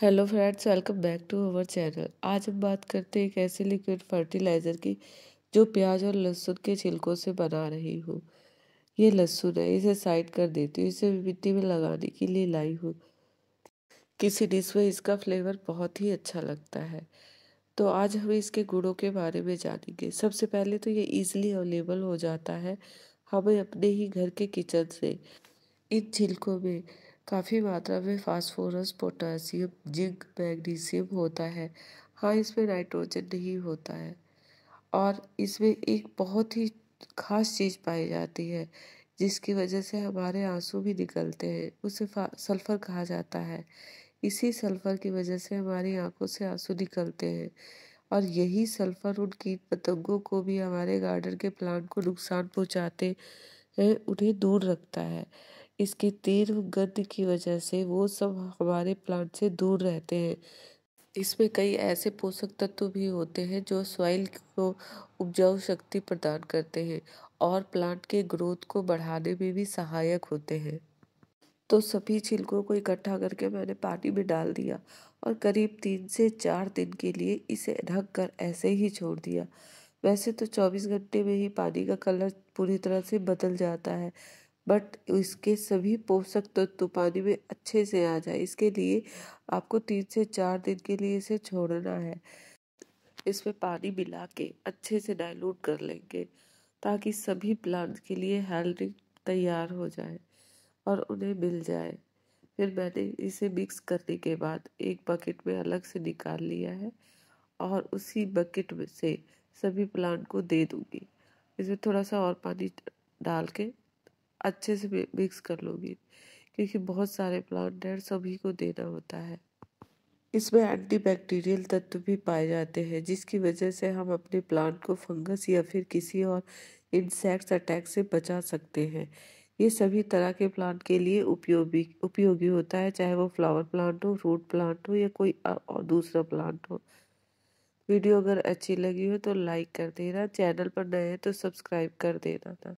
hello friends welcome back to our channel आज हम बात करते हैं एक ऐसे लिक्विड फर्टिलाइज़र की जो प्याज और लहसुन के छिलकों से बना रही हूँ ये लहसुन है इसे साइड कर देती हूँ इसे मिट्टी में लगाने के लिए लाई हूँ किसी डिश में इसका फ्लेवर बहुत ही अच्छा लगता है तो आज हम इसके गुड़ों के बारे में जानेंगे सबसे पहले तो ये ईजिली अवेलेबल हो जाता है हमें अपने ही घर के किचन से इन छिलकों में काफ़ी मात्रा में फास्फोरस पोटासियम जिंक मैग्नीशियम होता है हाँ इसमें नाइट्रोजन नहीं होता है और इसमें एक बहुत ही खास चीज़ पाई जाती है जिसकी वजह से हमारे आंसू भी निकलते हैं उसे सल्फ़र कहा जाता है इसी सल्फ़र की वजह से हमारी आंखों से आंसू निकलते हैं और यही सल्फ़र उन कीट पतंगों को भी हमारे गार्डन के प्लांट को नुकसान पहुंचाते हैं उन्हें दूर रखता है इसकी तीव्र गंध की वजह से वो सब हमारे प्लांट से दूर रहते हैं इसमें कई ऐसे पोषक तत्व भी होते हैं जो सॉइल को उपजाऊ शक्ति प्रदान करते हैं और प्लांट के ग्रोथ को बढ़ाने में भी सहायक होते हैं तो सभी छिलकों को इकट्ठा करके मैंने पानी में डाल दिया और करीब तीन से चार दिन के लिए इसे ढक कर ऐसे ही छोड़ दिया वैसे तो 24 घंटे में ही पानी का कलर पूरी तरह से बदल जाता है बट इसके सभी पोषक तत्व तो पानी में अच्छे से आ जाए इसके लिए आपको तीन से चार दिन के लिए इसे छोड़ना है इसमें पानी मिला के अच्छे से डाइल्यूट कर लेंगे ताकि सभी प्लांट के लिए हेल्दी तैयार हो जाए और उन्हें मिल जाए फिर मैंने इसे मिक्स करने के बाद एक बकेट में अलग से निकाल लिया है और उसी बकेट में से सभी प्लांट को दे दूंगी इसमें थोड़ा सा और पानी डाल के अच्छे से मिक्स कर लूँगी क्योंकि बहुत सारे प्लांटर सभी को देना होता है इसमें एंटी बैक्टीरियल तत्व भी पाए जाते हैं जिसकी वजह से हम अपने प्लांट को फंगस या फिर किसी और इंसेक्ट्स अटैक से बचा सकते हैं ये सभी तरह के प्लांट के लिए उपयोगी उपयोगी होता है चाहे वो फ्लावर प्लांट हो रूट प्लांट हो या कोई और दूसरा प्लांट हो वीडियो अगर अच्छी लगी हो तो लाइक कर देना चैनल पर नए हैं तो सब्सक्राइब कर देना था